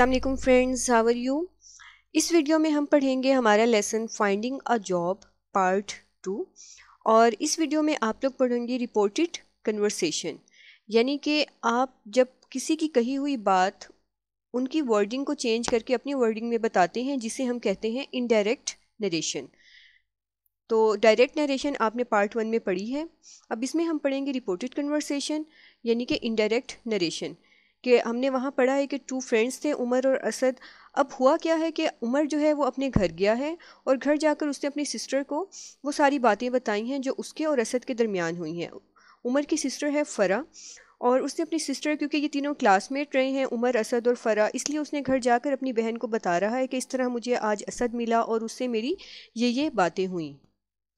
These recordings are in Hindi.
असलम फ्रेंड्स आवर यू इस वीडियो में हम पढ़ेंगे हमारा lesson finding a job part two और इस वीडियो में आप लोग पढ़ेंगे रिपोर्टेड कन्वर्सेशन यानी कि आप जब किसी की कही हुई बात उनकी वर्डिंग को चेंज करके अपनी वर्डिंग में बताते हैं जिसे हम कहते हैं इनडायरेक्ट नरेशन तो डायरेक्ट नरेशन आपने पार्ट वन में पढ़ी है अब इसमें हम पढ़ेंगे रिपोर्टेड कन्वर्सेशन यानी कि इनडायरेक्ट नरेशन कि हमने वहाँ पढ़ा है कि टू फ्रेंड्स थे उमर और असद अब हुआ क्या है कि उमर जो है वो अपने घर गया है और घर जाकर उसने अपनी सिस्टर को वो सारी बातें बताई हैं जो उसके और असद के दरमियान हुई हैं उमर की सिस्टर है फ़रा और उसने अपनी सिस्टर क्योंकि ये तीनों क्लासमेट रहे हैं उमर असद और फ़रा इसलिए उसने घर जाकर अपनी बहन को बता रहा है कि इस तरह मुझे आज असद मिला और उससे मेरी ये ये बातें हुई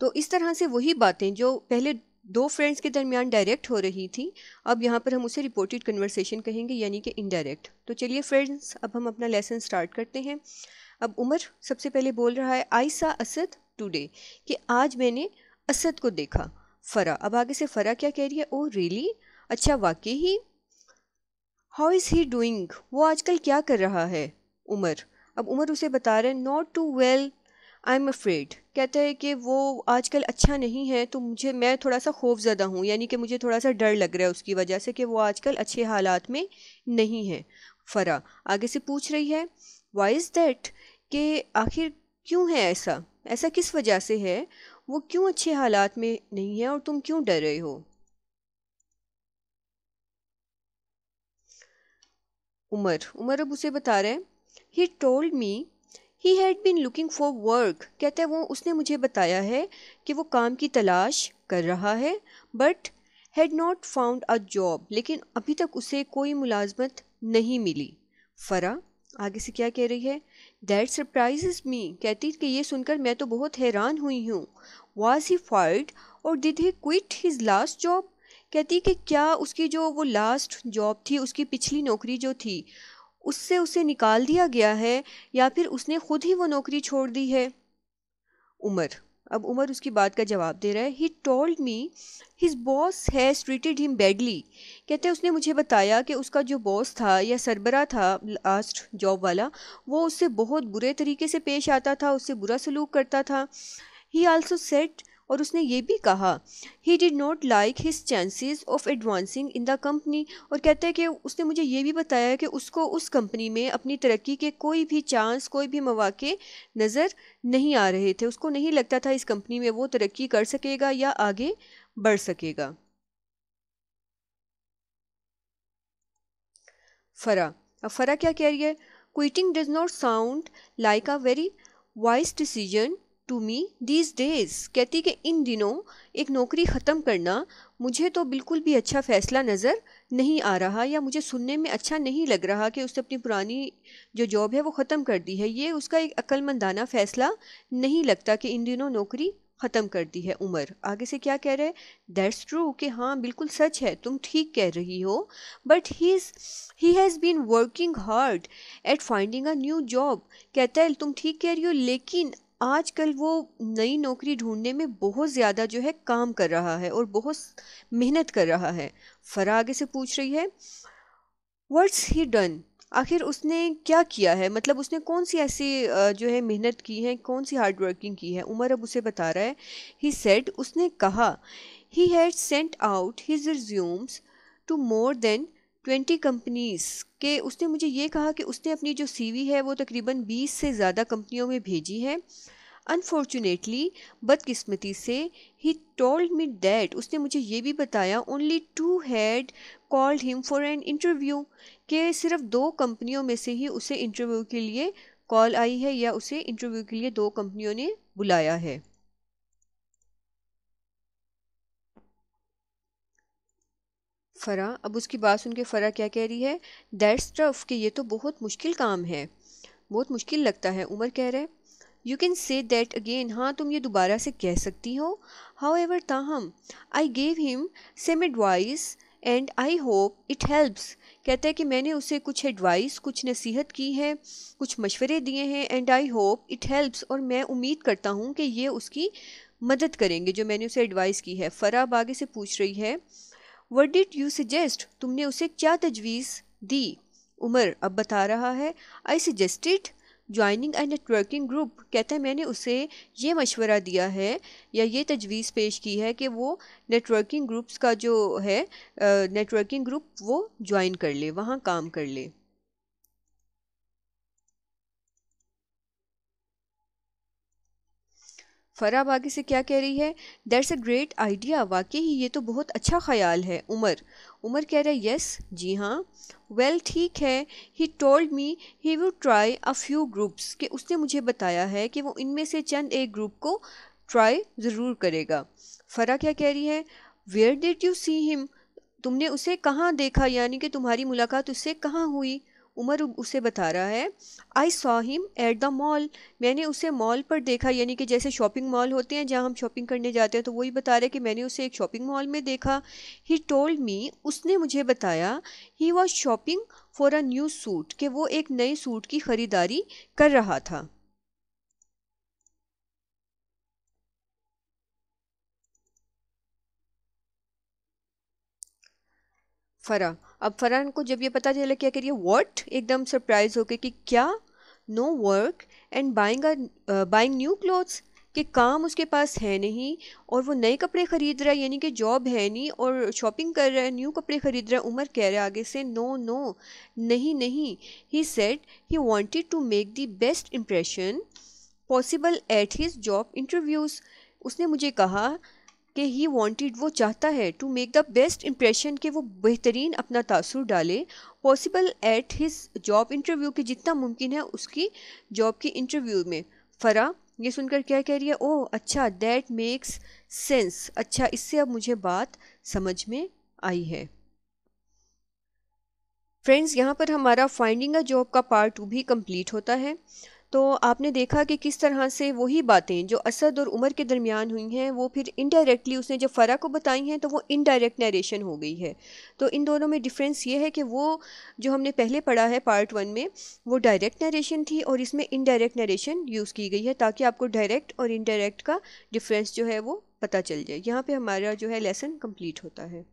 तो इस तरह से वही बातें जो पहले दो फ्रेंड्स के दरमियान डायरेक्ट हो रही थी अब यहाँ पर हम उसे रिपोर्टेड कन्वर्सेशन कहेंगे यानी कि इनडायरेक्ट तो चलिए फ्रेंड्स अब हम अपना लेसन स्टार्ट करते हैं अब उमर सबसे पहले बोल रहा है आई सा असद टुडे कि आज मैंने असद को देखा फ़रा अब आगे से फ़रा क्या कह रही है ओ oh, रियली अच्छा वाकई ही हाउ इज़ ही डूइंग वो आजकल क्या कर रहा है उमर अब उमर उसे बता रहे हैं not too well I am afraid कहता है कि वो आजकल अच्छा नहीं है तो मुझे मैं थोड़ा सा खौफ ज़्यादा हूँ यानी कि मुझे थोड़ा सा डर लग रहा है उसकी वजह से कि वो आजकल अच्छे हालात में नहीं है फ़रा आगे से पूछ रही है वाई इज़ दैट कि आखिर क्यों है ऐसा ऐसा किस वजह से है वो क्यों अच्छे हालात में नहीं है और तुम क्यों डर रहे हो उमर उमर अब उसे बता रहे हैं he told me he had been looking for work कहते वो उसने मुझे बताया है कि वो काम की तलाश कर रहा है but had not found a job लेकिन अभी तक उसे कोई मुलाजमत नहीं मिली फ़रा आगे से क्या कह रही है दैट सरप्राइज मी कहती कि ये सुनकर मैं तो बहुत हैरान हुई हूँ वाज ही फायर्ड और did he quit his last job कहती कि क्या उसकी जो वो लास्ट जॉब थी उसकी पिछली नौकरी जो थी उससे उसे निकाल दिया गया है या फिर उसने खुद ही वो नौकरी छोड़ दी है उमर अब उमर उसकी बात का जवाब दे रहा है he told me his boss has treated him badly कहते हैं उसने मुझे बताया कि उसका जो बॉस था या सरबरा था लास्ट जॉब वाला वो उससे बहुत बुरे तरीके से पेश आता था उससे बुरा सलूक करता था ही आल्सो सेट और उसने ये भी कहा he did not like his chances of advancing in the company और कहते हैं कि उसने मुझे ये भी बताया कि उसको उस कंपनी में अपनी तरक्की के कोई भी चांस कोई भी मौाक़े नज़र नहीं आ रहे थे उसको नहीं लगता था इस कंपनी में वो तरक्की कर सकेगा या आगे बढ़ सकेगा फ़रा अब फ़रा क्या कह रही है quitting does not sound like a very wise decision to me these days कहती कि इन दिनों एक नौकरी ख़त्म करना मुझे तो बिल्कुल भी अच्छा फ़ैसला नज़र नहीं आ रहा या मुझे सुनने में अच्छा नहीं लग रहा कि उसने अपनी पुरानी जो जॉब है वो ख़त्म कर दी है ये उसका एक अक्लमंदाना फ़ैसला नहीं लगता कि इन दिनों नौकरी ख़त्म कर दी है उमर आगे से क्या कह रहे हैं दैट्स ट्रू कि हाँ बिल्कुल सच है तुम ठीक कह रही हो but he is he has been working hard at finding a new job कहता है तुम ठीक कह रही हो लेकिन आजकल वो नई नौकरी ढूंढने में बहुत ज़्यादा जो है काम कर रहा है और बहुत मेहनत कर रहा है फरा आगे से पूछ रही है वट्स ही डन आखिर उसने क्या किया है मतलब उसने कौन सी ऐसी जो है मेहनत की है कौन सी हार्ड वर्किंग की है उमर अब उसे बता रहा है ही सेट उसने कहा he had sent out his resumes to more than twenty companies के उसने मुझे ये कहा कि उसने अपनी जो सी है वो तकरीबन बीस से ज़्यादा कंपनियों में भेजी है अनफॉर्चुनेटली बदकिस्मती से ही टोल्ड मी डैट उसने मुझे ये भी बताया only two had called him for an interview के सिर्फ दो कंपनियों में से ही उसे इंटरव्यू के लिए कॉल आई है या उसे इंटरव्यू के लिए दो कंपनियों ने बुलाया है फ़रा अब उसकी बात सुन के फ़रा क्या कह रही है दैट्स टफ कि ये तो बहुत मुश्किल काम है बहुत मुश्किल लगता है उमर कह रहे you can say that again हाँ तुम ये दोबारा से कह सकती हो हाउ एवर ताहम I gave him some advice and I hope it helps कहता है कि मैंने उसे कुछ एडवाइस कुछ नसीहत की है कुछ मशवरे दिए हैं and I hope it helps और मैं उम्मीद करता हूँ कि ये उसकी मदद करेंगे जो मैंने उसे एडवाइस की है फ़रा अब आगे से पूछ रही है वट डिड यू सजेस्ट तुमने उसे क्या तजवीज़ दी उमर अब बता रहा है I suggested joining a networking group कहते हैं मैंने उसे ये मशवरा दिया है या ये तजवीज़ पेश की है कि वो नेटवर्किंग ग्रुप्स का जो है नेटवर्किंग ग्रुप वो ज्वाइन कर ले वहाँ काम कर ले फ़रा आगे से क्या कह रही है दैट्स अ ग्रेट आइडिया वाकई ही ये तो बहुत अच्छा ख्याल है उमर उमर कह रहा है यस जी हाँ वेल ठीक है he told me he would try a few groups कि उसने मुझे बताया है कि वो इनमें से चंद एक ग्रुप को ट्राई ज़रूर करेगा फ़रा क्या कह रही है where did you see him तुमने उसे कहाँ देखा यानी कि तुम्हारी मुलाकात उससे कहाँ हुई उमर उसे बता रहा है I saw him at the mall मैंने उसे मॉल पर देखा यानी कि जैसे शॉपिंग मॉल होते हैं जहाँ हम शॉपिंग करने जाते हैं तो वही बता रहे कि मैंने उसे एक शॉपिंग मॉल में देखा ही टोल्ड मी उसने मुझे बताया he was shopping for a new suit कि वो एक नए सूट की ख़रीदारी कर रहा था फ़रा अब फरहान को जब ये पता चला क्या करिए वॉट एकदम सरप्राइज होकर कि क्या no work and buying buying new clothes कि काम उसके पास है नहीं और वो नए कपड़े ख़रीद रहा है यानी कि जॉब है नहीं और शॉपिंग कर रहा है न्यू कपड़े ख़रीद रहा है उमर कह रहा है आगे से नो नो नहीं नहीं he said he wanted to make the best impression possible at his job interviews उसने मुझे कहा कि ही वॉन्टिड वो चाहता है to make the best impression कि वो बेहतरीन अपना तासुर डाले possible at his job interview के जितना मुमकिन है उसकी जॉब की इंटरव्यू में फ़रा ये सुनकर क्या कह रही है ओह अच्छा दैट मेक्स सेंस अच्छा इससे अब मुझे बात समझ में आई है फ्रेंड्स यहाँ पर हमारा फाइंडिंग अ जॉब का पार्ट टू भी कंप्लीट होता है तो आपने देखा कि किस तरह से वही बातें जो असद और उमर के दरमियान हुई हैं वो फिर इनडायरेक्टली उसने जब फ़रा को बताई हैं तो वो इनडायरेक्ट नरेशन हो गई है तो इन दोनों में डिफरेंस ये है कि वो जो हमने पहले पढ़ा है पार्ट वन में वो डायरेक्ट नरेशन थी और इसमें इनडायरेक्ट नरेशन यूज़ की गई है ताकि आपको डायरेक्ट और इनडायरेक्ट का डिफरेंस जो है वो पता चल जाए यहाँ पर हमारा जो है लेसन कम्प्लीट होता है